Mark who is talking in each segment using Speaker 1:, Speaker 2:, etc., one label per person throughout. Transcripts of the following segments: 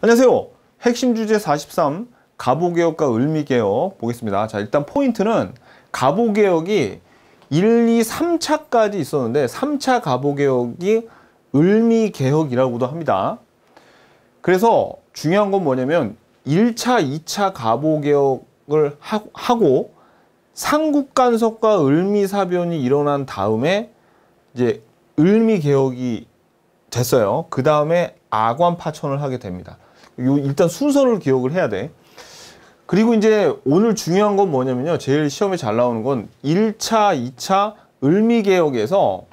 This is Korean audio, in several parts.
Speaker 1: 안녕하세요. 핵심 주제 43 가보개혁과 을미개혁 보겠습니다. 자 일단 포인트는 가보개혁이 1, 2, 3차까지 있었는데 3차 가보개혁이 을미개혁이라고도 합니다. 그래서 중요한 건 뭐냐면 1차, 2차 가보개혁을 하, 고 상국간섭과 을미사변이 일어난 다음에 이제 을미개혁이 됐어요. 그 다음에 아관파천을 하게 됩니다. 일단 순서를 기억을 해야 돼. 그리고 이제 오늘 중요한 건 뭐냐면요. 제일 시험에 잘 나오는 건 1차, 2차 을미개혁에서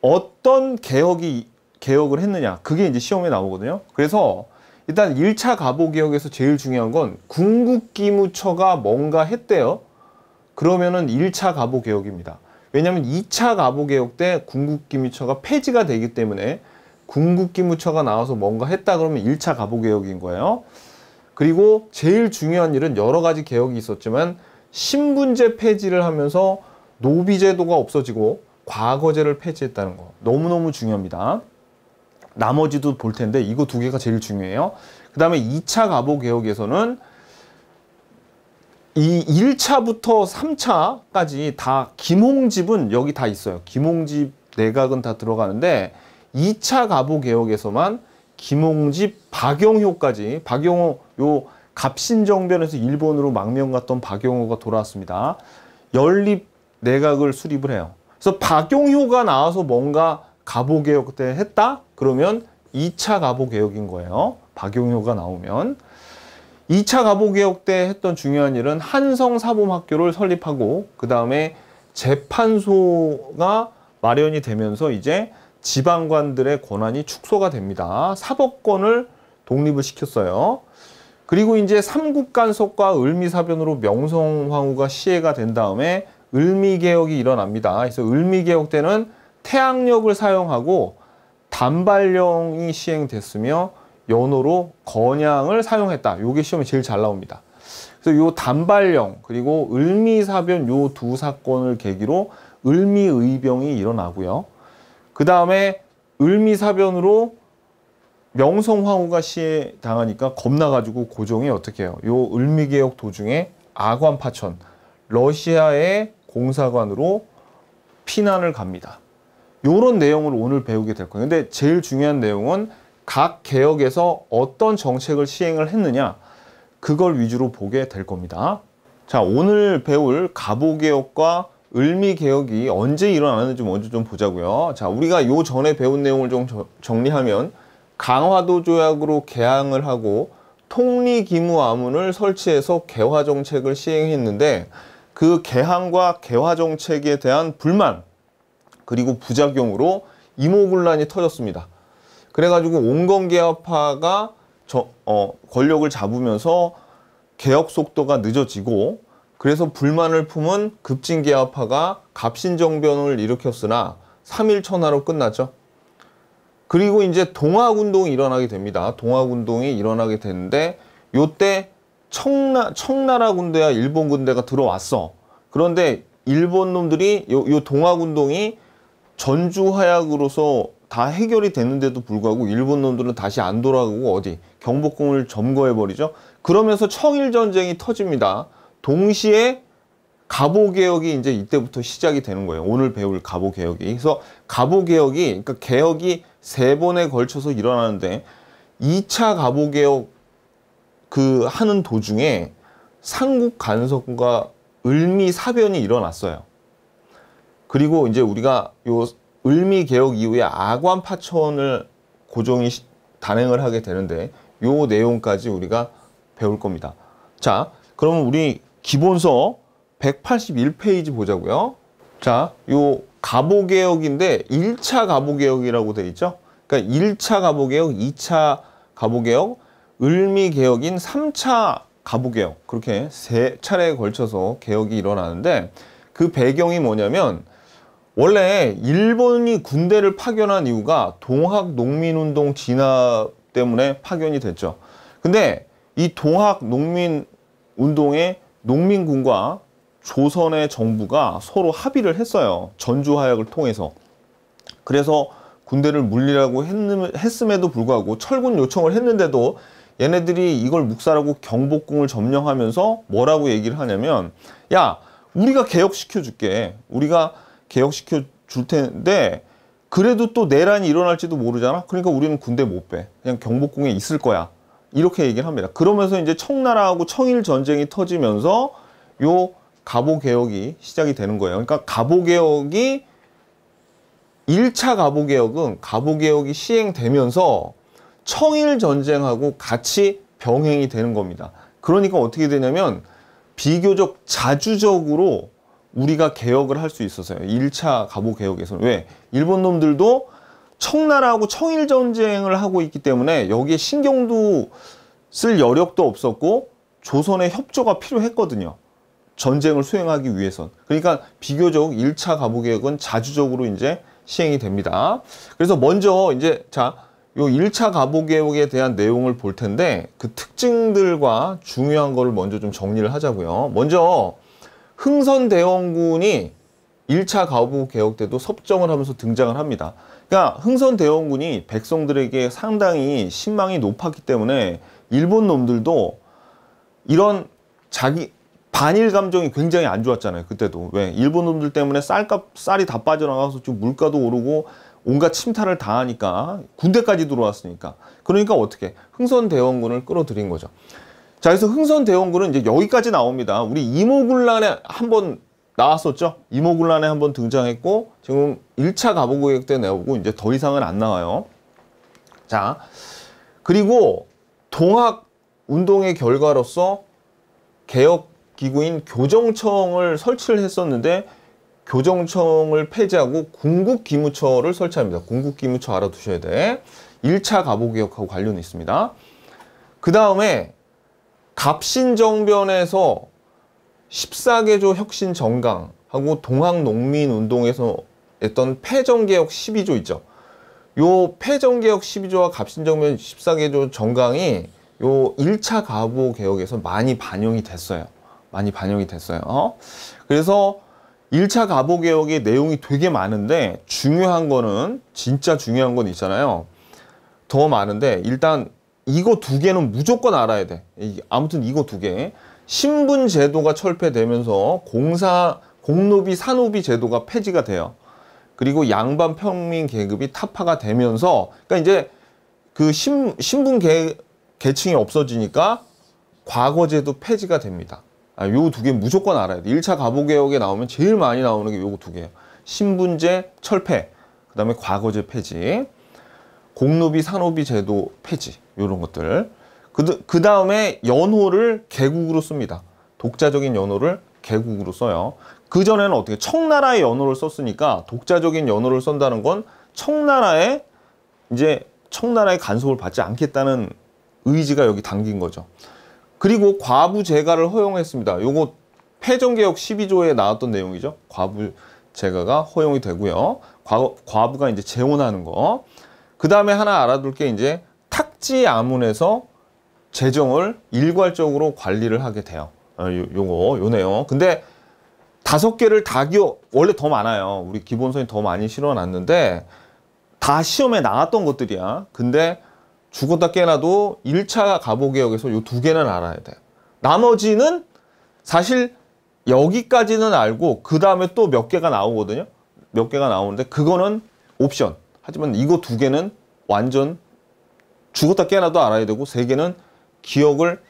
Speaker 1: 어떤 개혁이 개혁을 했느냐. 그게 이제 시험에 나오거든요. 그래서 일단 1차 가보개혁에서 제일 중요한 건궁극기무처가 뭔가 했대요. 그러면은 1차 가보개혁입니다. 왜냐면 2차 가보개혁 때궁극기무처가 폐지가 되기 때문에 군국기무처가 나와서 뭔가 했다 그러면 1차 가보개혁인 거예요. 그리고 제일 중요한 일은 여러 가지 개혁이 있었지만 신분제 폐지를 하면서 노비제도가 없어지고 과거제를 폐지했다는 거 너무너무 중요합니다. 나머지도 볼 텐데 이거 두 개가 제일 중요해요. 그 다음에 2차 가보개혁에서는 이 1차부터 3차까지 다 김홍집은 여기 다 있어요. 김홍집 내각은 다 들어가는데 2차 가보 개혁에서만 김홍집, 박영효까지 박영호 요 갑신정변에서 일본으로 망명 갔던 박영호가 돌아왔습니다. 연립 내각을 수립을 해요. 그래서 박영효가 나와서 뭔가 가보개혁 때 했다? 그러면 2차 가보개혁인 거예요. 박영효가 나오면. 2차 가보개혁 때 했던 중요한 일은 한성사범학교를 설립하고 그 다음에 재판소가 마련이 되면서 이제 지방관들의 권한이 축소가 됩니다. 사법권을 독립을 시켰어요. 그리고 이제 삼국 간속과 을미사변으로 명성황후가 시해가 된 다음에 을미개혁이 일어납니다. 그래서 을미개혁 때는 태양력을 사용하고 단발령이 시행됐으며 연호로 건양을 사용했다. 요게 시험에 제일 잘 나옵니다. 그래서 요 단발령 그리고 을미사변 요 두 사건을 계기로 을미의병이 일어나고요. 그 다음에 을미사변으로 명성황후가 시해 당하니까 겁나가지고 고종이 어떻게 해요? 요 을미개혁 도중에 아관파천, 러시아의 공사관으로 피난을 갑니다. 요런 내용을 오늘 배우게 될 거예요. 근데 제일 중요한 내용은 각 개혁에서 어떤 정책을 시행을 했느냐 그걸 위주로 보게 될 겁니다. 자 오늘 배울 가보개혁과 을미 개혁이 언제 일어나는지 먼저 좀 보자고요. 자, 우리가 요 전에 배운 내용을 좀 저, 정리하면 강화도 조약으로 개항을 하고 통리 기무 아문을 설치해서 개화 정책을 시행했는데 그 개항과 개화 정책에 대한 불만 그리고 부작용으로 이모군란이 터졌습니다. 그래가지고 온건개화파가 저, 어, 권력을 잡으면서 개혁 속도가 늦어지고 그래서 불만을 품은 급진개화파가 갑신정변을 일으켰으나 3일 천하로 끝났죠. 그리고 이제 동학운동이 일어나게 됩니다. 동학운동이 일어나게 되는데 요때 청나, 청나라 군대와 일본 군대가 들어왔어. 그런데 일본 놈들이 요, 요 동학운동이 전주 화약으로서다 해결이 됐는데도 불구하고 일본 놈들은 다시 안 돌아가고 어디 경복궁을 점거해버리죠. 그러면서 청일전쟁이 터집니다. 동시에 가보 개혁이 이제 이때부터 시작이 되는 거예요. 오늘 배울 가보 개혁이. 그래서 가보 개혁이 그러니까 개혁이 세 번에 걸쳐서 일어나는데 2차 가보 개혁 그 하는 도중에 삼국 간섭과 을미 사변이 일어났어요. 그리고 이제 우리가 요 을미 개혁 이후에 아관 파천을 고종이 단행을 하게 되는데 요 내용까지 우리가 배울 겁니다. 자, 그러면 우리 기본서 181페이지 보자고요. 자, 요 가보개혁인데 1차 가보개혁이라고 돼 있죠. 그러니까 1차 가보개혁, 2차 가보개혁, 을미개혁인 3차 가보개혁 그렇게 세 차례에 걸쳐서 개혁이 일어나는데 그 배경이 뭐냐면 원래 일본이 군대를 파견한 이유가 동학 농민운동 진압 때문에 파견이 됐죠. 근데 이 동학 농민운동의 농민군과 조선의 정부가 서로 합의를 했어요. 전주 화약을 통해서. 그래서 군대를 물리라고 했음에도 불구하고 철군 요청을 했는데도 얘네들이 이걸 묵살하고 경복궁을 점령하면서 뭐라고 얘기를 하냐면 야 우리가 개혁시켜 줄게 우리가 개혁시켜 줄 텐데 그래도 또 내란이 일어날지도 모르잖아 그러니까 우리는 군대 못빼 그냥 경복궁에 있을 거야 이렇게 얘기를 합니다. 그러면서 이제 청나라하고 청일 전쟁이 터지면서 요 가보 개혁이 시작이 되는 거예요. 그러니까 갑오 개혁이 1차 갑오 개혁은 갑오 개혁이 시행되면서 청일 전쟁하고 같이 병행이 되는 겁니다. 그러니까 어떻게 되냐면 비교적 자주적으로 우리가 개혁을 할 수 있었어요. 1차 갑오 개혁에서는 왜? 일본 놈들도 청나라하고 청일 전쟁을 하고 있기 때문에 여기에 신경도 쓸 여력도 없었고 조선의 협조가 필요했거든요. 전쟁을 수행하기 위해선. 그러니까 비교적 1차 가부 계획은 자주적으로 이제 시행이 됩니다. 그래서 먼저 이제 자, 요 1차 가부 계획에 대한 내용을 볼 텐데 그 특징들과 중요한 거를 먼저 좀 정리를 하자고요. 먼저 흥선대원군이 1차 가부 개혁 때도 섭정을 하면서 등장을 합니다. 그러니까 흥선 대원군이 백성들에게 상당히 신망이 높았기 때문에 일본 놈들도 이런 자기 반일 감정이 굉장히 안 좋았잖아요. 그때도. 왜? 일본 놈들 때문에 쌀값, 쌀이 다 빠져나가서 지금 물가도 오르고 온갖 침탈을 당하니까 군대까지 들어왔으니까. 그러니까 어떻게? 흥선 대원군을 끌어들인 거죠. 자, 그래서 흥선 대원군은 이제 여기까지 나옵니다. 우리 이모군란에 한번 나왔었죠. 이모군란에 한번 등장했고 지금 1차 가보 고객 때 나오고 이제 더 이상은 안 나와요. 자, 그리고 동학 운동의 결과로서 개혁기구인 교정청을 설치를 했었는데 교정청을 폐지하고 궁극기무처를 설치합니다. 궁극기무처 알아두셔야 돼. 1차 가보개혁하고 관련이 있습니다. 그 다음에 갑신정변에서 14개조 혁신 정강하고 동학농민운동에서 했던 패정개혁 12조 있죠. 요 폐정개혁 12조와 갑신정변 14개조 정강이 요 1차 가보 개혁에서 많이 반영이 됐어요. 많이 반영이 됐어요. 어? 그래서 1차 가보 개혁의 내용이 되게 많은데 중요한 거는 진짜 중요한 건 있잖아요. 더 많은데 일단 이거 두 개는 무조건 알아야 돼. 아무튼 이거 두 개. 신분 제도가 철폐되면서 공사 공노비 산노비 제도가 폐지가 돼요. 그리고 양반 평민 계급이 타파가 되면서 그러니까 이제 그 신, 신분 계, 계층이 없어지니까 과거제도 폐지가 됩니다. 아, 요 두 개 무조건 알아야 돼. 1차 가보개혁에 나오면 제일 많이 나오는 게 요거 두 개예요. 신분제 철폐, 그 다음에 과거제 폐지, 공노비, 산노비 제도 폐지, 요런 것들. 그 다음에 연호를 개국으로 씁니다. 독자적인 연호를 개국으로 써요. 그전에는 어떻게 청나라의 연호를 썼으니까 독자적인 연호를 쓴다는 건 청나라의 이제 청나라의 간섭을 받지 않겠다는 의지가 여기 담긴 거죠. 그리고 과부제가를 허용했습니다. 요거 패정개혁 12조에 나왔던 내용이죠. 과부제가가 허용이 되고요. 과, 부가 이제 재혼하는 거. 그 다음에 하나 알아둘 게 이제 탁지 아문에서 재정을 일괄적으로 관리를 하게 돼요. 어, 요, 요거 요네요 근데 다섯 개를 다 기억 원래 더 많아요. 우리 기본서이더 많이 실어놨는데 다 시험에 나왔던 것들이야. 근데 죽었다 깨나도 1차 가보개혁에서 요 두 개는 알아야 돼. 나머지는 사실 여기까지는 알고 그 다음에 또 몇 개가 나오거든요. 몇 개가 나오는데 그거는 옵션. 하지만 이거 두 개는 완전 죽었다 깨어나도 알아야 되고 세 개는 기억을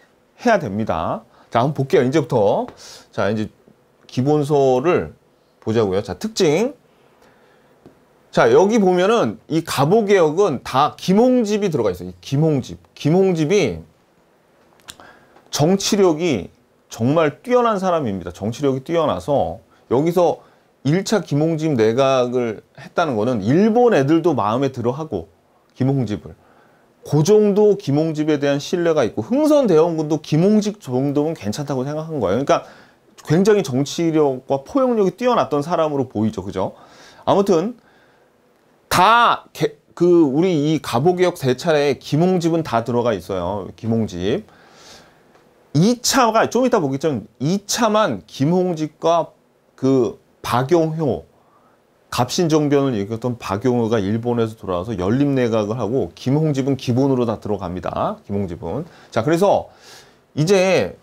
Speaker 1: 해야 됩니다. 자, 한번 볼게요. 이제부터. 자, 이제 기본서를 보자고요. 자, 특징. 자, 여기 보면은 이 갑오개혁은 다 김홍집이 들어가 있어요. 김홍집. 김홍집이 정치력이 정말 뛰어난 사람입니다. 정치력이 뛰어나서 여기서 1차 김홍집 내각을 했다는 거는 일본 애들도 마음에 들어하고 김홍집을 고 그 정도 김홍집에 대한 신뢰가 있고 흥선 대원군도 김홍집 정도면 괜찮다고 생각한 거예요. 그러니까 굉장히 정치력과 포용력이 뛰어났던 사람으로 보이죠. 그죠? 아무튼 다 그 우리 이 가보개혁 세 차례에 김홍집은 다 들어가 있어요. 김홍집. 2차가 좀 이따 보겠지만 2차만 김홍집과 그 박용효 갑신정변을 일으켰던 박용우가 일본에서 돌아와서 연립내각을 하고 김홍집은 기본으로 다 들어갑니다. 김홍집은. 자 그래서 이제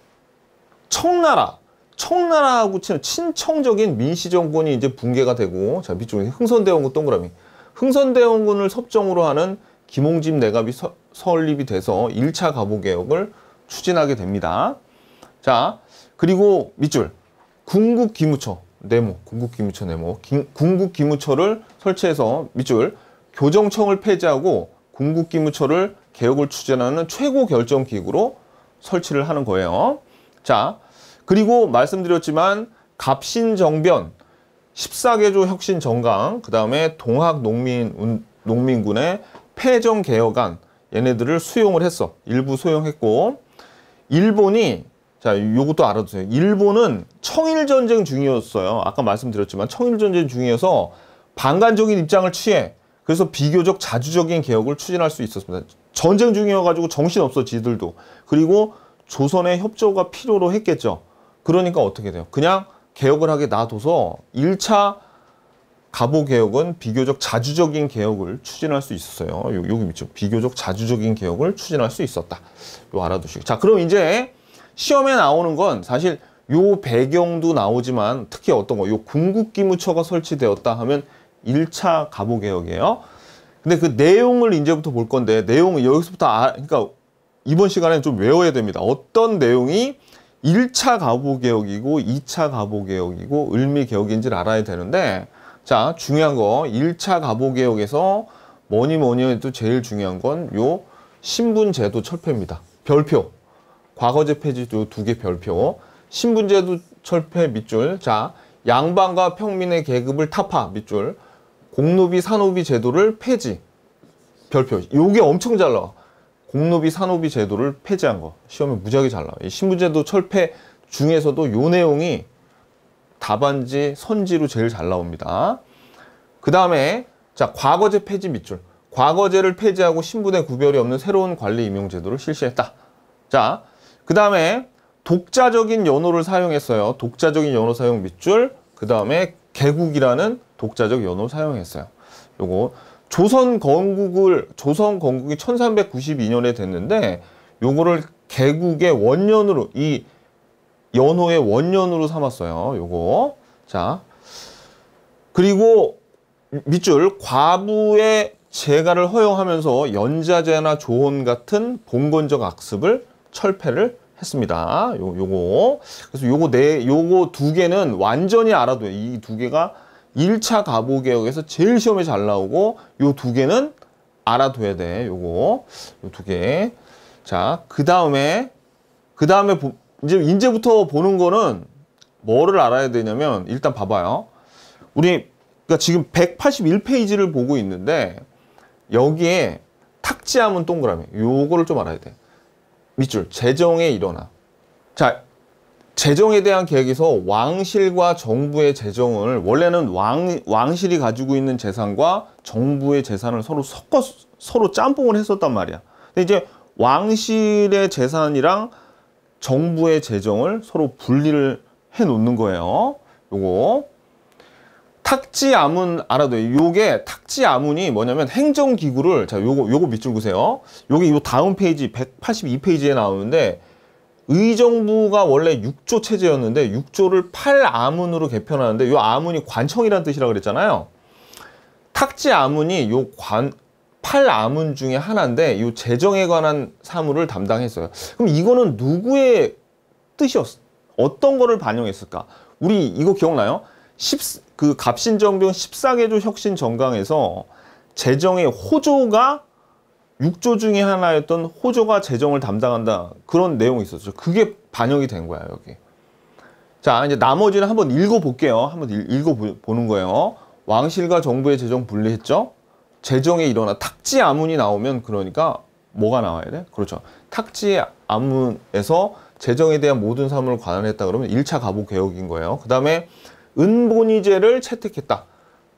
Speaker 1: 청나라 청나라하고 친청적인 민씨정권이 이제 붕괴가 되고 자 밑쪽에 흥선대원군 동그라미 흥선대원군을 섭정으로 하는 김홍집 내갑이 서, 설립이 돼서 1차 가보개혁을 추진하게 됩니다. 자 그리고 밑줄 궁극기무처 네모, 궁극기무처 네모, 궁극기무처를 설치해서 밑줄 교정청을 폐지하고 궁극기무처를 개혁을 추진하는 최고 결정기구로 설치를 하는 거예요. 자, 그리고 말씀드렸지만 갑신정변, 14개조 혁신정강, 그 다음에 동학농민, 농민군의 폐정개혁안 얘네들을 수용을 했어. 일부 수용했고 일본이 자, 요것도 알아두세요. 일본은 청일 전쟁 중이었어요. 아까 말씀드렸지만 청일 전쟁 중이어서 반간적인 입장을 취해 그래서 비교적 자주적인 개혁을 추진할 수 있었습니다. 전쟁 중이어가지고 정신없어 지들도. 그리고 조선의 협조가 필요로 했겠죠. 그러니까 어떻게 돼요? 그냥 개혁을 하게 놔둬서 1차 갑오 개혁은 비교적 자주적인 개혁을 추진할 수 있었어요. 여기 밑죠. 비교적 자주적인 개혁을 추진할 수 있었다. 요 알아두시고. 자, 그럼 이제 시험에 나오는 건 사실 요 배경도 나오지만 특히 어떤 거, 요 군국기무처가 설치되었다 하면 1차 가보개혁이에요. 근데 그 내용을 이제부터 볼 건데 내용을 여기서부터 아, 그러니까 이번 시간에 좀 외워야 됩니다. 어떤 내용이 1차 가보개혁이고 2차 가보개혁이고 을미개혁인지를 알아야 되는데 자 중요한 거 1차 가보개혁에서 뭐니 뭐니 해도 제일 중요한 건 요 신분제도 철폐입니다. 별표 과거제 폐지도 두 개 별표, 신분제도 철폐 밑줄, 자 양반과 평민의 계급을 타파 밑줄, 공노비 산노비 제도를 폐지 별표. 요게 엄청 잘 나와. 공노비 산노비 제도를 폐지한 거 시험에 무지하게 잘 나와. 이 신분제도 철폐 중에서도 요 내용이 답안지 선지로 제일 잘 나옵니다. 그 다음에 자 과거제 폐지 밑줄. 과거제를 폐지하고 신분의 구별이 없는 새로운 관리 임용 제도를 실시했다. 자, 그 다음에 독자적인 연호를 사용했어요. 독자적인 연호 사용 밑줄, 그 다음에 개국이라는 독자적 연호 사용했어요. 요거 조선 건국을 조선 건국이 1392년에 됐는데 요거를 개국의 원년으로 이 연호의 원년으로 삼았어요. 요거. 자. 그리고 밑줄 과부의 재가를 허용하면서 연자제나 조언 같은 봉건적 악습을 철폐를 했습니다. 요, 요거. 그래서 요거 네, 요거 두 개는 완전히 알아둬요. 이 두 개가 1차 가보 개혁에서 제일 시험에 잘 나오고 요 두 개는 알아둬야 돼. 요거. 요 두 개. 자, 그다음에 그다음에 이제 이제부터 보는 거는 뭐를 알아야 되냐면 일단 봐봐요. 우리 그니까 지금 181페이지를 보고 있는데 여기에 탁지하면 동그라미. 요거를 좀 알아야 돼. 밑줄 재정에 일어나 자 재정에 대한 계획에서 왕실과 정부의 재정을 원래는 왕, 왕실이 가지고 있는 재산과 정부의 재산을 서로 섞어 서로 짬뽕을 했었단 말이야 근데 이제 왕실의 재산이랑 정부의 재정을 서로 분리를 해 놓는 거예요 요거 탁지 아문 알아둬요. 요게 탁지 아문이 뭐냐면 행정기구를 자 요거 요거 밑줄 그세요. 요게 요 다음 페이지 182페이지에 나오는데 의정부가 원래 6조 체제였는데 6조를 8아문으로 개편하는데 요 아문이 관청이란 뜻이라 그랬잖아요. 탁지 아문이 요 관, 8아문 중에 하나인데 요 재정에 관한 사무를 담당했어요. 그럼 이거는 누구의 뜻이었, 어떤 거를 반영했을까? 우리 이거 기억나요? 10, 그갑신정변 14개조 혁신 정강에서 재정의 호조가 6조 중에 하나였던 호조가 재정을 담당한다 그런 내용이 있었죠. 그게 반영이 된 거야 여기. 자 이제 나머지는 한번 읽어볼게요. 한번 읽어보는 거예요. 왕실과 정부의 재정 분리했죠. 재정에 일어나 탁지 아문이 나오면 그러니까 뭐가 나와야 돼? 그렇죠. 탁지 아문에서 재정에 대한 모든 사물을 관할했다 그러면 1차 가복 개혁인 거예요. 그 다음에 은본위제를 채택했다.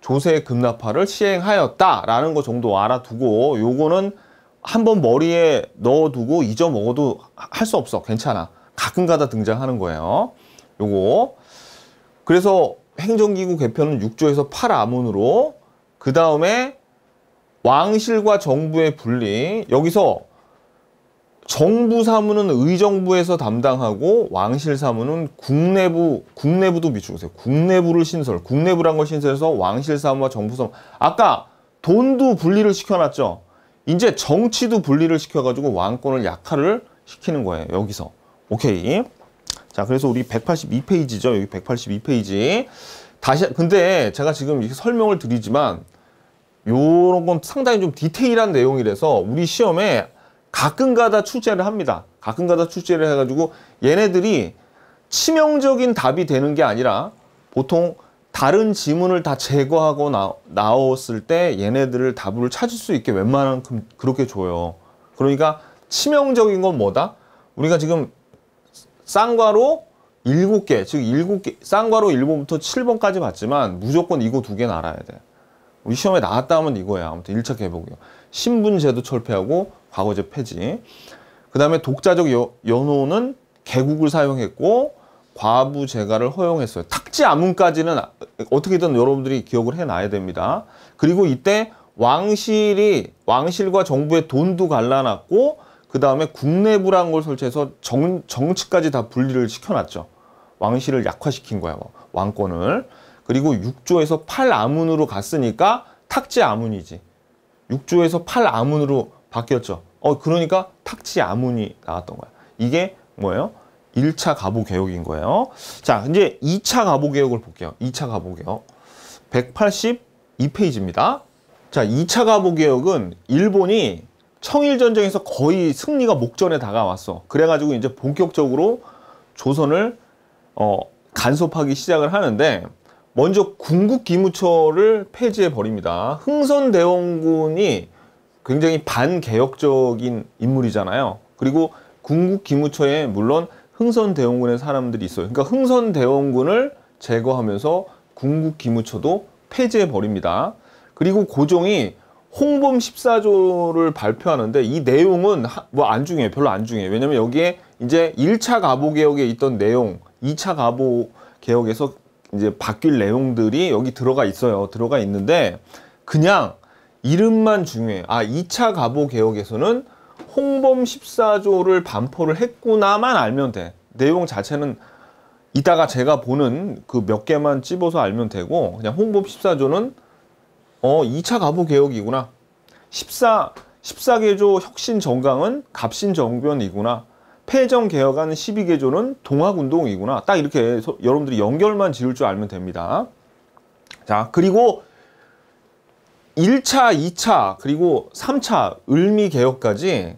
Speaker 1: 조세 급납화를 시행하였다라는 거 정도 알아두고 요거는 한번 머리에 넣어두고 잊어먹어도 할 수 없어. 괜찮아. 가끔가다 등장하는 거예요. 요거. 그래서 행정기구 개편은 6조에서 8아문으로 그 다음에 왕실과 정부의 분리 여기서 정부 사무는 의정부에서 담당하고 왕실 사무는 국내부 국내부도 비추세요. 국내부를 신설, 국내부란 걸 신설해서 왕실 사무와 정부 사무 아까 돈도 분리를 시켜놨죠. 이제 정치도 분리를 시켜가지고 왕권을 약화를 시키는 거예요. 여기서 오케이. 자 그래서 우리 182페이지죠. 여기 182페이지. 다시 근데 제가 지금 이렇게 설명을 드리지만 요런 건 상당히 좀 디테일한 내용이라서 우리 시험에 가끔가다 출제를 합니다. 가끔가다 출제를 해가지고 얘네들이 치명적인 답이 되는 게 아니라 보통 다른 지문을 다 제거하고 나, 나왔을 때 얘네들을 답을 찾을 수 있게 웬만한큼 그렇게 줘요. 그러니까 치명적인 건 뭐다? 우리가 지금 쌍괄호 7개, 즉 7개, 쌍괄호 1번부터 7번까지 봤지만 무조건 이거 두 개는 알아야 돼. 우리 시험에 나왔다 하면 이거야. 아무튼 1차 개복이요. 신분제도 철폐하고 과거제 폐지. 그 다음에 독자적 여, 연호는 개국을 사용했고 과부 제가를 허용했어요. 탁지 아문까지는 어떻게든 여러분들이 기억을 해놔야 됩니다. 그리고 이때 왕실이 왕실과 정부의 돈도 갈라놨고 그 다음에 국내 불안골 설치해서 정, 정치까지 다 분리를 시켜놨죠. 왕실을 약화시킨 거야 왕권을. 그리고 6조에서 8아문으로 갔으니까 탁지 아문이지. 6조에서 8아문으로 바뀌었죠. 어 그러니까 탁치 아문이 나왔던 거야. 이게 뭐예요? 1차 가보 개혁인 거예요. 자, 이제 2차 가보 개혁을 볼게요. 2차 가보 개혁. 182페이지입니다. 자, 2차 가보 개혁은 일본이 청일 전쟁에서 거의 승리가 목전에 다가왔어. 그래가지고 이제 본격적으로 조선을 어, 간섭하기 시작을 하는데 먼저 궁극 기무처를 폐지해 버립니다. 흥선대원군이 굉장히 반개혁적인 인물이잖아요. 그리고 궁극기무처에 물론 흥선대원군의 사람들이 있어요. 그러니까 흥선대원군을 제거하면서 궁극기무처도 폐지해버립니다. 그리고 고종이 홍범 14조를 발표하는데 이 내용은 뭐 안 중요해요. 별로 안 중요해요. 왜냐면 여기에 이제 1차 가보 개혁에 있던 내용, 2차 가보 개혁에서 이제 바뀔 내용들이 여기 들어가 있어요. 들어가 있는데 그냥 이름만 중요해요. 아, 2차 가보 개혁에서는 홍범 14조를 반포를 했구나만 알면 돼. 내용 자체는 이따가 제가 보는 그 몇 개만 찝어서 알면 되고 그냥 홍범 14조는 어, 2차 가보 개혁이구나. 14 14개조 혁신 정강은 갑신 정변이구나. 폐정 개혁안 12개조는 동학운동이구나. 딱 이렇게 여러분들이 연결만 지을 줄 알면 됩니다. 자, 그리고 1차, 2차, 그리고 3차 을미 개혁까지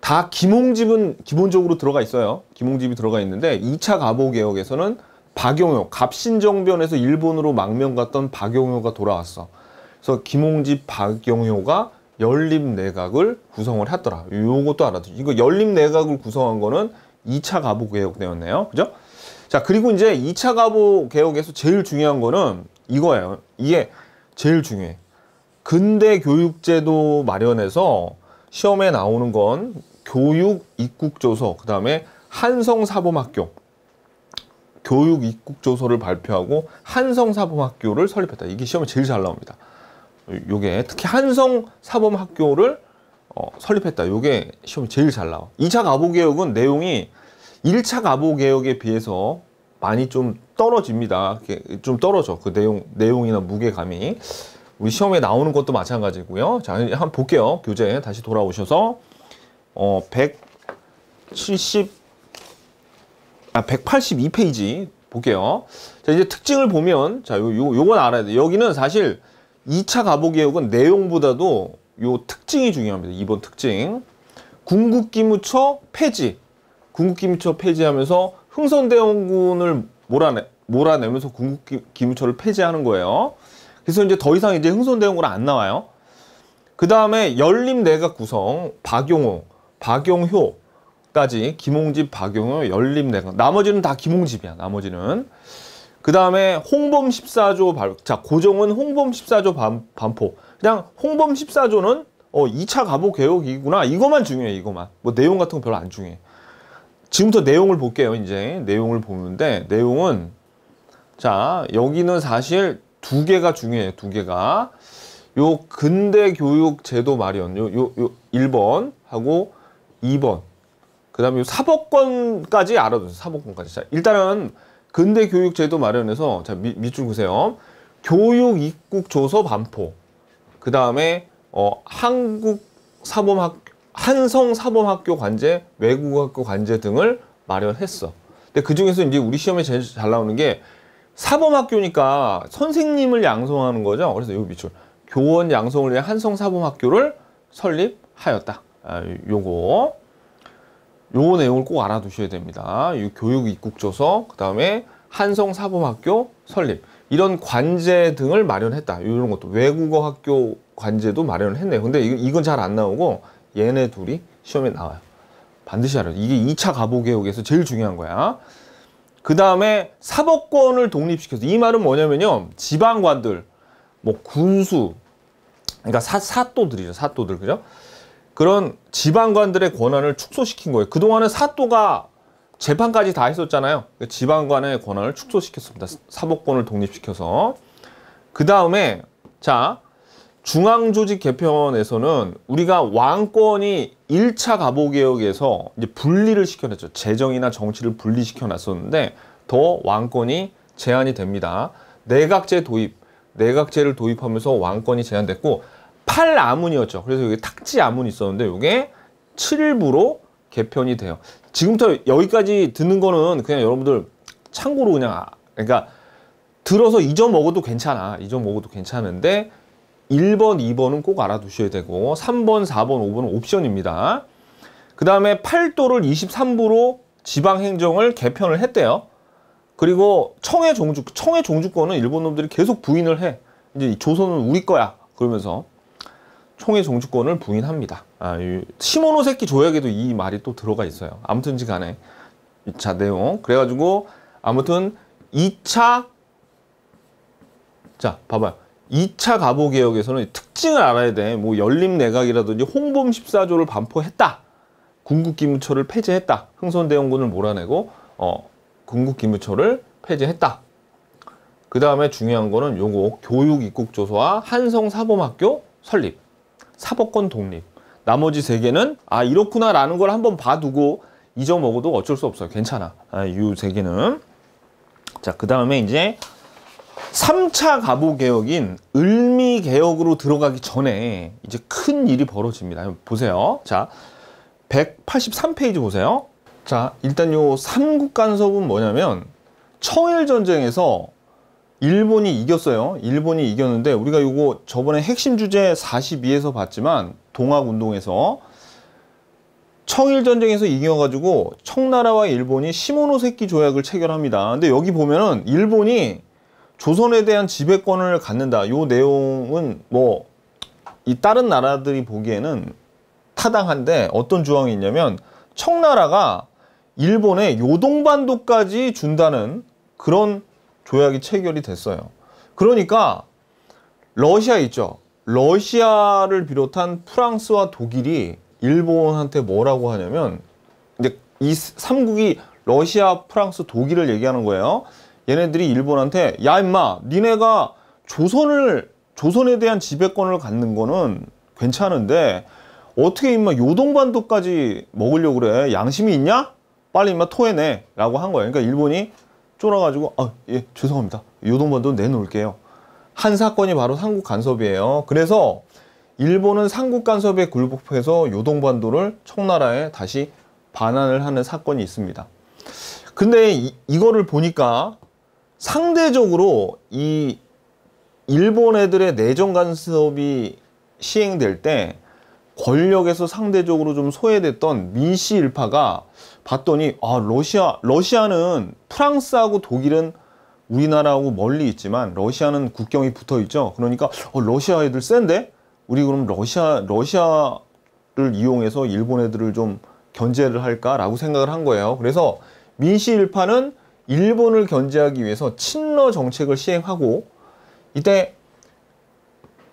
Speaker 1: 다 김홍집은 기본적으로 들어가 있어요. 김홍집이 들어가 있는데 2차 갑오 개혁에서는 박용효, 갑신정변에서 일본으로 망명 갔던 박용효가 돌아왔어. 그래서 김홍집, 박용효가 연립내각을 구성을 했더라. 요것도 알아두. 이거 연립내각을 구성한 거는 2차 갑오 개혁 되었네요. 그죠? 자, 그리고 이제 2차 갑오 개혁에서 제일 중요한 거는 이거예요. 이게 제일 중요해. 근대 교육제도 마련해서 시험에 나오는 건 교육 입국조서, 그 다음에 한성사범학교, 교육 입국조서를 발표하고 한성사범학교를 설립했다. 이게 시험에 제일 잘 나옵니다. 요게 특히 한성사범학교를 어, 설립했다. 요게 시험이 제일 잘 나와. 2차 가보개혁은 내용이 1차 가보개혁에 비해서 많이 좀 떨어집니다. 좀 떨어져. 그 내용, 내용이나 무게감이. 우리 시험에 나오는 것도 마찬가지고요. 자, 한번 볼게요. 교재 다시 돌아오셔서 어, 170, 아, 182페이지 볼게요. 자, 이제 특징을 보면 자, 요, 요, 요건 알아야 돼요. 여기는 사실 2차 가보 개혁은 내용보다도 요 특징이 중요합니다. 이번 특징. 군국기무처 폐지. 군국기무처 폐지하면서 흥선대원군을 몰아내, 몰아내면서 군국기무처를 폐지하는 거예요. 그래서 이제 더 이상 이제 흥선 대원으로안 나와요. 그 다음에 열림 내각 구성 박용호, 박용효까지 김홍집, 박용호, 열림 내각 나머지는 다 김홍집이야. 나머지는 그 다음에 홍범 14조 발, 자 고종은 홍범 14조 반, 반포 그냥 홍범 14조는 어 2차 갑오 개혁이구나 이것만 중요해 이것만 뭐 내용 같은 거 별로 안 중요해 지금부터 내용을 볼게요 이제 내용을 보는데 내용은 자 여기는 사실 두 개가 중요해요. 두 개가. 요 근대 교육 제도 마련. 요, 요, 요 1번 하고 2번. 그 다음에 요 사법권까지 알아두세요. 사법권까지. 자, 일단은 근대 교육 제도 마련해서 자, 밑, 밑줄 그세요. 교육 입국 조서 반포. 그 다음에 어, 한국 사범학 한성 사범학교 관제, 외국학교 관제 등을 마련했어. 근데 그 중에서 이제 우리 시험에 제일 잘 나오는 게 사범학교니까 선생님을 양성하는 거죠. 그래서 요 밑줄 교원 양성을 위한 한성 사범학교를 설립하였다. 아, 요거 요 내용을 꼭 알아두셔야 됩니다. 이 교육 입국조서 그 다음에 한성 사범학교 설립 이런 관제 등을 마련했다. 이런 것도 외국어 학교 관제도 마련했네요. 을 근데 이건 잘 안 나오고 얘네 둘이 시험에 나와요. 반드시 알아요. 이게 2차 가보개혁에서 제일 중요한 거야. 그 다음에 사법권을 독립시켜서 이 말은 뭐냐면요. 지방관들, 뭐 군수, 그러니까 사, 사또들이죠. 사또들, 그죠? 그런 지방관들의 권한을 축소시킨 거예요. 그동안은 사또가 재판까지 다 했었잖아요. 그러니까 지방관의 권한을 축소시켰습니다. 사법권을 독립시켜서. 그 다음에 자 중앙조직 개편에서는 우리가 왕권이 1차 가보개혁에서 이제 분리를 시켜놨죠 재정이나 정치를 분리시켜 놨었는데 더 왕권이 제한이 됩니다. 내각제 도입, 내각제를 도입하면서 왕권이 제한됐고 팔아문이었죠. 그래서 여기 탁지 아문이 있었는데 이게 7부로 일 개편이 돼요. 지금부터 여기까지 듣는 거는 그냥 여러분들 참고로 그냥 아, 그러니까 들어서 잊어먹어도 괜찮아. 잊어먹어도 괜찮은데 1번, 2번은 꼭 알아두셔야 되고 3번, 4번, 5번은 옵션입니다. 그 다음에 8도를 23부로 지방행정을 개편을 했대요. 그리고 청해 종주, 청해 종주권은 일본 놈들이 계속 부인을 해. 이제 조선은 우리 거야. 그러면서 총의 종주권을 부인합니다. 아, 시모노세키 조약에도 이 말이 또 들어가 있어요. 아무튼지 간에 2 내용. 그래가지고 아무튼 2차 자 봐봐요. 2차 가보개혁에서는 특징을 알아야 돼. 뭐연림내각이라든지 홍범 14조를 반포했다. 군국기무처를 폐지했다. 흥선대원군을 몰아내고 어, 군국기무처를 폐지했다. 그 다음에 중요한 거는 요거 교육입국조서와 한성사범학교 설립, 사법권 독립. 나머지 세 개는 아 이렇구나 라는 걸 한번 봐두고 잊어먹어도 어쩔 수 없어요. 괜찮아. 아, 이 세 개는. 자, 그 다음에 이제 3차 가보 개혁인 을미 개혁으로 들어가기 전에 이제 큰 일이 벌어집니다. 보세요. 자, 183페이지 보세요. 자, 일단 요 삼국 간섭은 뭐냐면 청일 전쟁에서 일본이 이겼어요. 일본이 이겼는데 우리가 요거 저번에 핵심 주제 42에서 봤지만 동학 운동에서 청일 전쟁에서 이겨가지고 청나라와 일본이 시모노세키 조약을 체결합니다. 근데 여기 보면은 일본이 조선에 대한 지배권을 갖는다. 요 내용은 뭐 이 다른 나라들이 보기에는 타당한데 어떤 조항이 있냐면 청나라가 일본의 요동반도까지 준다는 그런 조약이 체결이 됐어요. 그러니까 러시아 있죠. 러시아를 비롯한 프랑스와 독일이 일본한테 뭐라고 하냐면 이제 이 삼국이 러시아, 프랑스, 독일을 얘기하는 거예요. 얘네들이 일본한테 야 임마 니네가 조선을 조선에 대한 지배권을 갖는 거는 괜찮은데 어떻게 임마 요동반도까지 먹으려고 그래 양심이 있냐 빨리 임마 토해내 라고 한 거예요 그러니까 일본이 쫄아가지고 아 예 죄송합니다 요동반도 내놓을게요 한 사건이 바로 삼국 간섭이에요 그래서 일본은 삼국 간섭에 굴복해서 요동반도를 청나라에 다시 반환을 하는 사건이 있습니다 근데 이, 이거를 보니까 상대적으로 이 일본 애들의 내정 간섭이 시행될 때 권력에서 상대적으로 좀 소외됐던 민씨 일파가 봤더니 아 러시아 러시아는 프랑스하고 독일은 우리나라하고 멀리 있지만 러시아는 국경이 붙어 있죠. 그러니까 어, 러시아 애들 센데 우리 그럼 러시아 러시아를 이용해서 일본 애들을 좀 견제를 할까라고 생각을 한 거예요. 그래서 민씨 일파는 일본을 견제하기 위해서 친러 정책을 시행하고 이때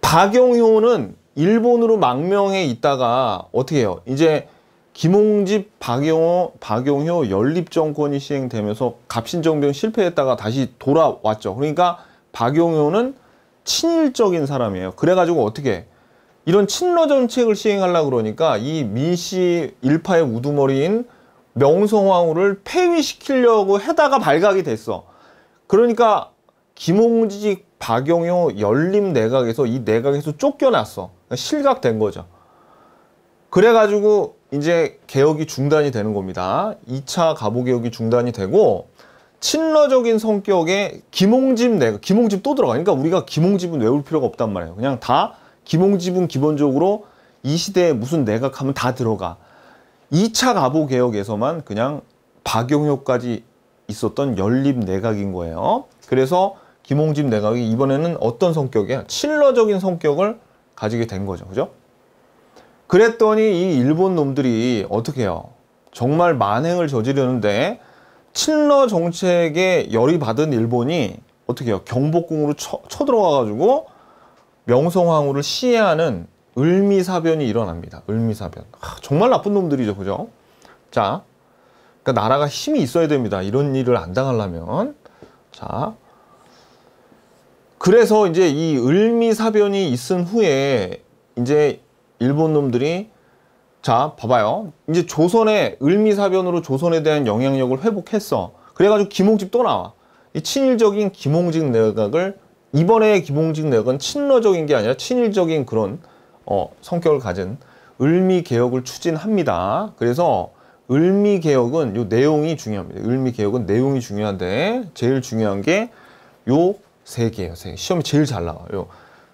Speaker 1: 박영효는 일본으로 망명해 있다가 어떻게 해요? 이제 김홍집, 박영호, 박영효 연립정권이 시행되면서 갑신정변 실패했다가 다시 돌아왔죠. 그러니까 박영효는 친일적인 사람이에요. 그래가지고 어떻게 이런 친러 정책을 시행하려 고 그러니까 이 민씨 일파의 우두머리인 명성황후를 폐위시키려고 해다가 발각이 됐어. 그러니까 김홍직, 박영효, 열림 내각에서 이 내각에서 쫓겨났어. 그러니까 실각된 거죠. 그래가지고 이제 개혁이 중단이 되는 겁니다. 2차 가보개혁이 중단이 되고 친러적인 성격의 김홍집 내각, 김홍집 또 들어가. 그러니까 우리가 김홍집은 외울 필요가 없단 말이에요. 그냥 다 김홍집은 기본적으로 이 시대에 무슨 내각하면 다 들어가. 2차 가보 개혁에서만 그냥 박용효까지 있었던 연립 내각인 거예요. 그래서 김홍집 내각이 이번에는 어떤 성격이야? 친러적인 성격을 가지게 된 거죠. 그죠? 그랬더니 이 일본 놈들이 어떻게 해요? 정말 만행을 저지르는데 친러 정책에 열이 받은 일본이 어떻게 해요? 경복궁으로 쳐, 쳐들어가가지고 명성황후를 시해하는 을미사변이 일어납니다. 을미사변. 하, 정말 나쁜 놈들이죠. 그죠? 자, 그러니까 나라가 힘이 있어야 됩니다. 이런 일을 안 당하려면. 자, 그래서 이제 이 을미사변이 있은 후에 이제 일본 놈들이 자, 봐봐요. 이제 조선의 을미사변으로 조선에 대한 영향력을 회복했어. 그래가지고 김홍집 또 나와. 이 친일적인 김홍직 내각을 이번에 김홍직 내각은 친러적인 게 아니라 친일적인 그런 어, 성격을 가진 을미 개혁을 추진합니다. 그래서 을미 개혁은 요 내용이 중요합니다. 을미 개혁은 내용이 중요한데 제일 중요한 게 요 세 개예요. 세 개. 시험에 제일 잘 나와요.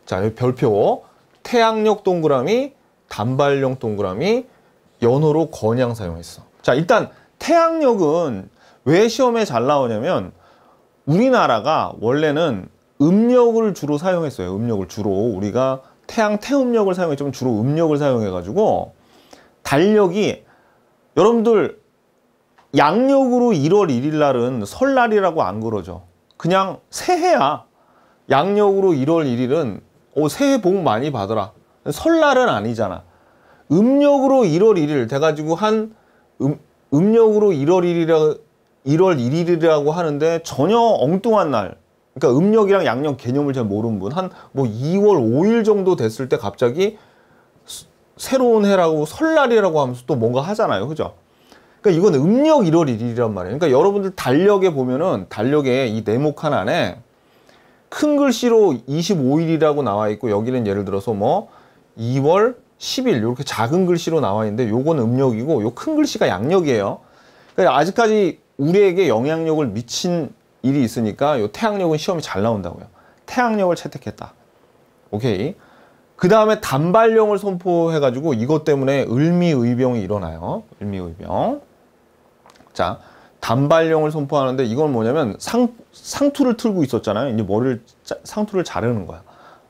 Speaker 1: 자, 요 별표 태양력 동그라미, 단발형 동그라미, 연호로 건양 사용했어. 자, 일단 태양력은 왜 시험에 잘 나오냐면 우리나라가 원래는 음력을 주로 사용했어요. 음력을 주로 우리가 태양 태음력을 사용했지만 주로 음력을 사용해가지고 달력이 여러분들 양력으로 1월 1일 날은 설날이라고 안 그러죠. 그냥 새해야. 양력으로 1월 1일은 어, 새해 복 많이 받으라. 설날은 아니잖아. 음력으로 1월 1일 돼가지고 한 음, 음력으로 1월 1일이라 1월 1일이라고 하는데 전혀 엉뚱한 날 그러니까 음력이랑 양력 개념을 잘 모르는 분 한 뭐 2월 5일 정도 됐을 때 갑자기 수, 새로운 해라고 설날이라고 하면서 또 뭔가 하잖아요. 그죠? 그러니까 이건 음력 1월 1일이란 말이에요. 그러니까 여러분들 달력에 보면은 달력에 이 네모칸 안에 큰 글씨로 25일이라고 나와 있고 여기는 예를 들어서 뭐 2월 10일 이렇게 작은 글씨로 나와 있는데 요건 음력이고 요 큰 글씨가 양력이에요. 그러니까 아직까지 우리에게 영향력을 미친 일이 있으니까 요 태양력은 시험이 잘 나온다고요. 태양력을 채택했다. 오케이. 그 다음에 단발령을 선포해가지고 이것 때문에 을미의병이 일어나요. 을미의병. 자, 단발령을 선포하는데 이건 뭐냐면 상, 상투를 틀고 있었잖아요. 이제 머리를 짜, 상투를 자르는 거야.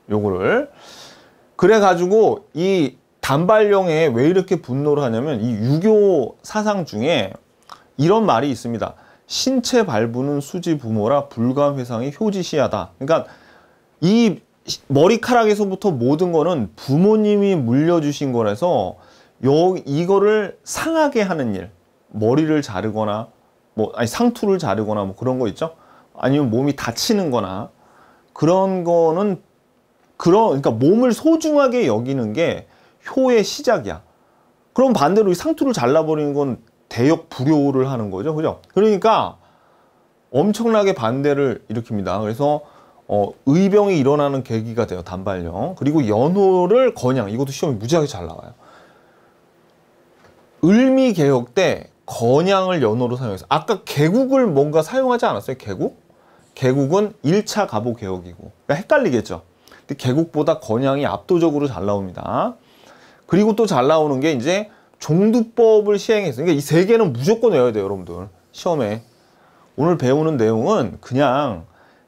Speaker 1: 요거를. 그래가지고 이 단발령에 왜 이렇게 분노를 하냐면 이 유교 사상 중에 이런 말이 있습니다. 신체 발부는 수지 부모라 불감 회상이 효지시하다. 그러니까 이 머리카락에서부터 모든 거는 부모님이 물려주신 거라서 요 이거를 상하게 하는 일, 머리를 자르거나 뭐 아니 상투를 자르거나 뭐 그런 거 있죠. 아니면 몸이 다치는 거나 그런 거는 그런 그러니까 몸을 소중하게 여기는 게 효의 시작이야. 그럼 반대로 이 상투를 잘라버리는 건 대역 불효를 하는 거죠. 그죠? 그러니까 엄청나게 반대를 일으킵니다. 그래서 어, 의병이 일어나는 계기가 돼요. 단발령. 그리고 연호를 건양. 이것도 시험에 무지하게 잘 나와요. 을미 개혁 때 건양을 연호로 사용해서 아까 개국을 뭔가 사용하지 않았어요? 개국? 개국은 1차 갑오 개혁이고 그러니까 헷갈리겠죠. 근데 개국보다 건양이 압도적으로 잘 나옵니다. 그리고 또 잘 나오는 게 이제 종두법을 시행했어 그러니까 이 세 개는 무조건 외워야 돼요, 여러분들. 시험에. 오늘 배우는 내용은 그냥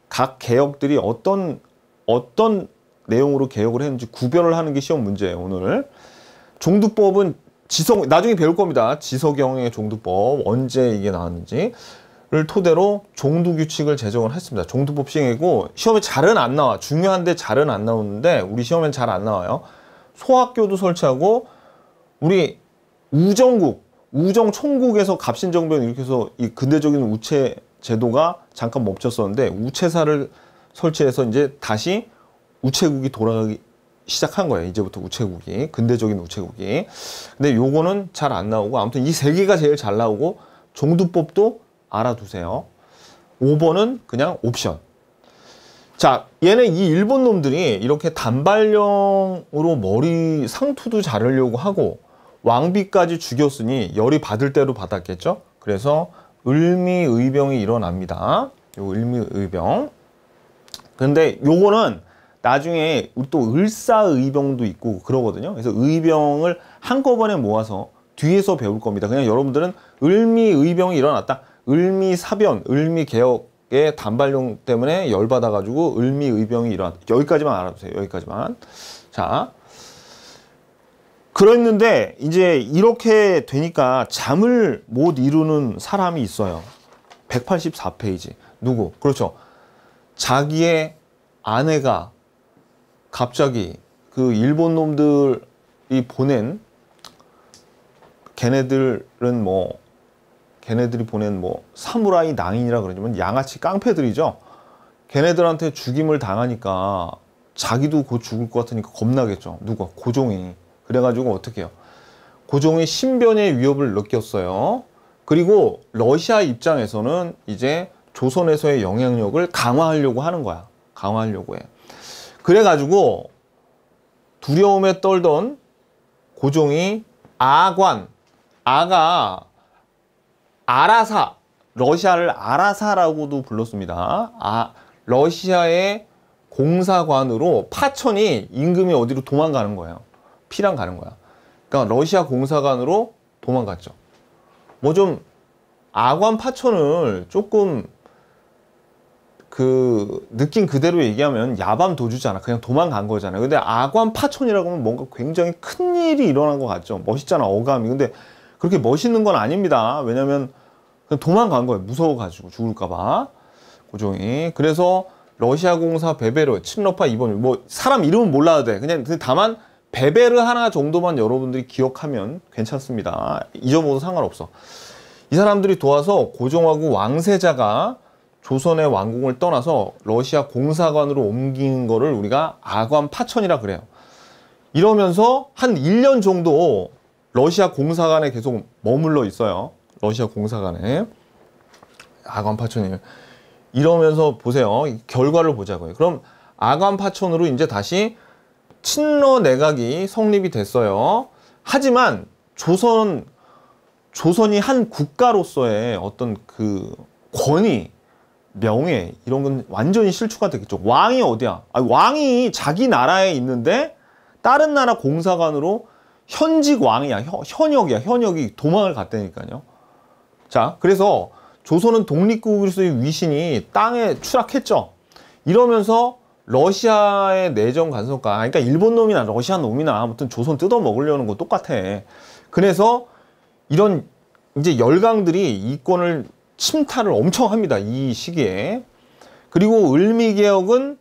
Speaker 1: 각 개혁들이 어떤 어떤 내용으로 개혁을 했는지 구별을 하는 게 시험 문제예요, 오늘. 종두법은 지성 나중에 배울 겁니다. 지석영의 종두법 언제 이게 나왔는지 를 토대로 종두 규칙을 제정을 했습니다. 종두법 시행이고 시험에 잘은 안 나와. 중요한데 잘은 안 나오는데 우리 시험엔 잘 안 나와요. 소학교도 설치하고 우리 우정국, 우정총국에서 갑신정변 일으켜서 이 근대적인 우체 제도가 잠깐 멈췄었는데 우체사를 설치해서 이제 다시 우체국이 돌아가기 시작한 거예요. 이제부터 우체국이 근대적인 우체국이. 근데 요거는 잘 안 나오고 아무튼 이 세 개가 제일 잘 나오고 종두법도 알아두세요. 5번은 그냥 옵션. 자, 얘네 이 일본 놈들이 이렇게 단발령으로 머리 상투도 자르려고 하고 왕비까지 죽였으니 열이 받을 대로 받았겠죠? 그래서 을미의병이 일어납니다. 요 을미의병. 근데 요거는 나중에 우리 또 을사의병도 있고 그러거든요. 그래서 의병을 한꺼번에 모아서 뒤에서 배울 겁니다. 그냥 여러분들은 을미의병이 일어났다. 을미사변, 을미개혁의 단발용 때문에 열받아가지고 을미의병이 일어났다. 여기까지만 알아두세요. 여기까지만. 자, 그랬는데 이제 이렇게 되니까 잠을 못 이루는 사람이 있어요. 184페이지. 누구? 그렇죠. 자기의 아내가 갑자기 그 일본 놈들이 보낸 걔네들은 뭐 걔네들이 보낸 뭐 사무라이 낭인이라 그러지만 양아치 깡패들이죠. 걔네들한테 죽임을 당하니까 자기도 곧 죽을 것 같으니까 겁나겠죠. 누가 고종이. 그래가지고 어떻게 해요? 고종이 신변의 위협을 느꼈어요. 그리고 러시아 입장에서는 이제 조선에서의 영향력을 강화하려고 하는 거야. 강화하려고 해. 그래가지고 두려움에 떨던 고종이 아관, 아가 아라사, 러시아를 아라사라고도 불렀습니다. 아, 러시아의 공사관으로 파천이 임금이 어디로 도망가는 거예요. 피랑 가는 거야. 그러니까 러시아 공사관으로 도망갔죠. 뭐 좀 아관 파천을 조금 그느낌 그대로 얘기하면 야밤 도주잖아. 그냥 도망간 거잖아. 근데 아관 파천이라고 하면 뭔가 굉장히 큰 일이 일어난 것 같죠. 멋있잖아 어감이. 근데 그렇게 멋있는 건 아닙니다. 왜냐면 그냥 도망간 거예요. 무서워가지고 죽을까봐 고종이. 그래서 러시아 공사 베베로 침러파 이번율뭐 사람 이름은 몰라도 돼. 그냥 다만 베베르 하나 정도만 여러분들이 기억하면 괜찮습니다. 잊어버도 상관없어. 이 사람들이 도와서 고종하고 왕세자가 조선의 왕궁을 떠나서 러시아 공사관으로 옮긴 거를 우리가 아관 파천이라 그래요. 이러면서 한 1년 정도 러시아 공사관에 계속 머물러 있어요. 러시아 공사관에. 아관 파천이에요. 이러면서 보세요. 결과를 보자고요. 그럼 아관 파천으로 이제 다시 친러 내각이 성립이 됐어요. 하지만 조선 조선이 한 국가로서의 어떤 그 권위, 명예 이런 건 완전히 실추가 되겠죠. 왕이 어디야? 아니, 왕이 자기 나라에 있는데 다른 나라 공사관으로 현직 왕이야. 현역이야. 현역이 도망을 갔다니까요. 자, 그래서 조선은 독립국으로서의 위신이 땅에 추락했죠. 이러면서 러시아의 내정 간섭과 아, 그러니까 일본 놈이나 러시아 놈이나 아무튼 조선 뜯어 먹으려는 거 똑같아. 그래서 이런 이제 열강들이 이권을 침탈을 엄청 합니다. 이 시기에. 그리고 을미 개혁은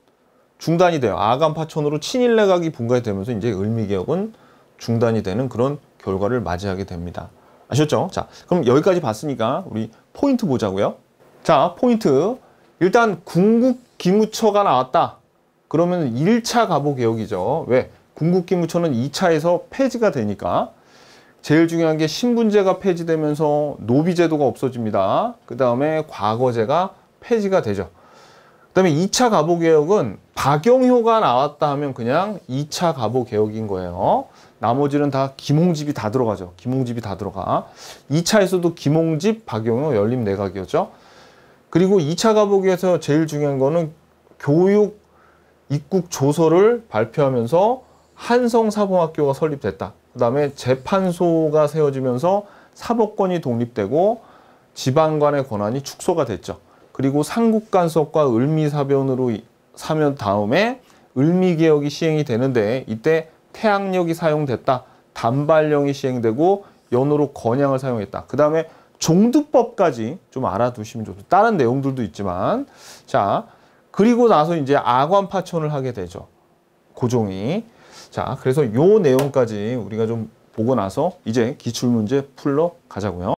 Speaker 1: 중단이 돼요. 아간 파천으로 친일 내각이 분가 되면서 이제 을미 개혁은 중단이 되는 그런 결과를 맞이하게 됩니다. 아셨죠? 자, 그럼 여기까지 봤으니까 우리 포인트 보자고요. 자, 포인트. 일단 궁극 기무처가 나왔다. 그러면 1차 가보 개혁이죠. 왜? 궁극기무처는 2차에서 폐지가 되니까 제일 중요한 게 신분제가 폐지되면서 노비제도가 없어집니다. 그 다음에 과거제가 폐지가 되죠. 그 다음에 2차 가보개혁은 박영효가 나왔다 하면 그냥 2차 가보개혁인 거예요. 나머지는 다 김홍집이 다 들어가죠. 김홍집이 다 들어가. 2차에서도 김홍집, 박영효, 열림내각이었죠. 네 그리고 2차 가보기에서 제일 중요한 거는 교육 입국 조서를 발표하면서 한성사범학교가 설립됐다. 그다음에 재판소가 세워지면서 사법권이 독립되고 지방관의 권한이 축소가 됐죠. 그리고 상국간섭과 을미사변으로 사면 다음에 을미개혁이 시행이 되는데 이때 태양력이 사용됐다. 단발령이 시행되고 연호로 건양을 사용했다. 그 다음에 종두법까지 좀 알아두시면 좋습니다. 다른 내용들도 있지만 자 그리고 나서 이제 아관 파천을 하게 되죠. 고종이. 자, 그래서 요 내용까지 우리가 좀 보고 나서 이제 기출문제 풀러 가자고요.